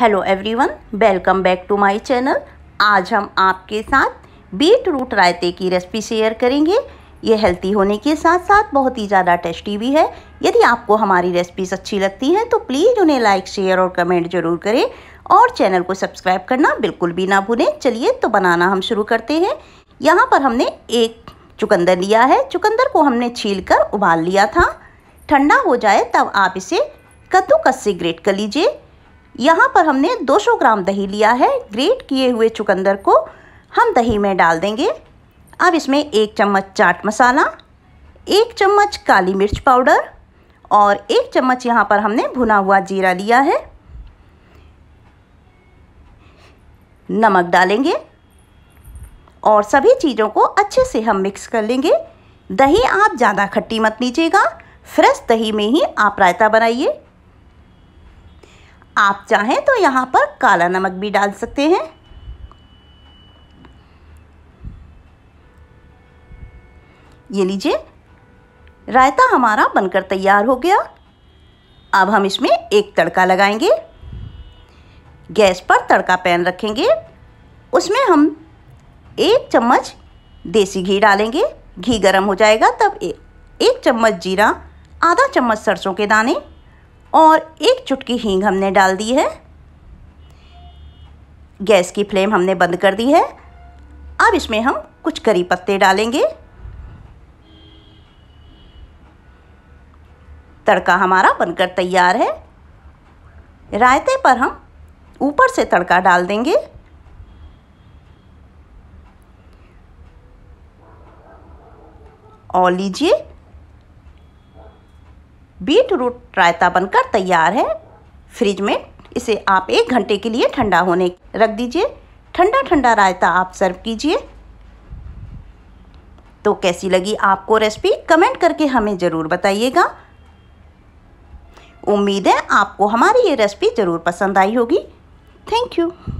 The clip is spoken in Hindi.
hello everyone welcome back to my channel आज हम आपके साथ बीट रूट रायते की रेसिपी शेयर करेंगे ये हेल्थी होने के साथ साथ बहुत ही ज़्यादा टेस्टी भी है यदि आपको हमारी रेसिपीज अच्छी लगती हैं तो प्लीज़ उन्हें लाइक शेयर और कमेंट जरूर करें और चैनल को सब्सक्राइब करना बिल्कुल भी ना भूलें चलिए तो बनाना हम शुरू करते हैं यहाँ पर हमने एक चुकंदर लिया है चुकंदर को हमने छील कर उबाल लिया था ठंडा हो जाए तब आप इसे कद्दूकस से ग्रेट कर लीजिए यहाँ पर हमने 200 ग्राम दही लिया है ग्रेट किए हुए चुकंदर को हम दही में डाल देंगे अब इसमें एक चम्मच चाट मसाला एक चम्मच काली मिर्च पाउडर और एक चम्मच यहाँ पर हमने भुना हुआ जीरा लिया है नमक डालेंगे और सभी चीज़ों को अच्छे से हम मिक्स कर लेंगे दही आप ज़्यादा खट्टी मत लीजिएगा फ्रेश दही में ही आप रायता बनाइए आप चाहें तो यहाँ पर काला नमक भी डाल सकते हैं ये लीजिए रायता हमारा बनकर तैयार हो गया अब हम इसमें एक तड़का लगाएंगे गैस पर तड़का पैन रखेंगे उसमें हम एक चम्मच देसी घी डालेंगे घी गर्म हो जाएगा तब एक, एक चम्मच जीरा आधा चम्मच सरसों के दाने और एक चुटकी हींग हमने डाल दी है गैस की फ्लेम हमने बंद कर दी है अब इसमें हम कुछ करी पत्ते डालेंगे तड़का हमारा बनकर तैयार है रायते पर हम ऊपर से तड़का डाल देंगे और लीजिए बीट रूट रायता बनकर तैयार है फ्रिज में इसे आप एक घंटे के लिए ठंडा होने रख दीजिए ठंडा ठंडा रायता आप सर्व कीजिए तो कैसी लगी आपको रेसिपी कमेंट करके हमें ज़रूर बताइएगा उम्मीद है आपको हमारी ये रेसिपी ज़रूर पसंद आई होगी थैंक यू